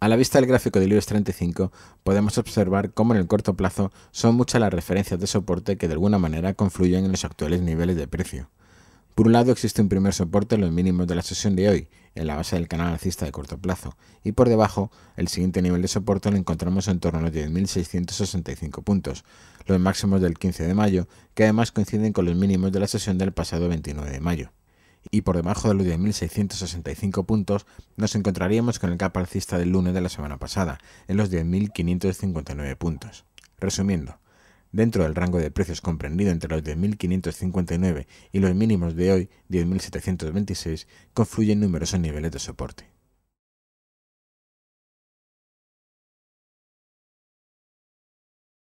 A la vista del gráfico de IBEX 35 podemos observar cómo en el corto plazo son muchas las referencias de soporte que de alguna manera confluyen en los actuales niveles de precio. Por un lado existe un primer soporte en los mínimos de la sesión de hoy, en la base del canal alcista de corto plazo, y por debajo el siguiente nivel de soporte lo encontramos en torno a los 10.665 puntos, los máximos del 15 de mayo, que además coinciden con los mínimos de la sesión del pasado 29 de mayo y por debajo de los 10.665 puntos nos encontraríamos con el caparcista alcista del lunes de la semana pasada, en los 10.559 puntos. Resumiendo, dentro del rango de precios comprendido entre los 10.559 y los mínimos de hoy, 10.726, confluyen numerosos niveles de soporte.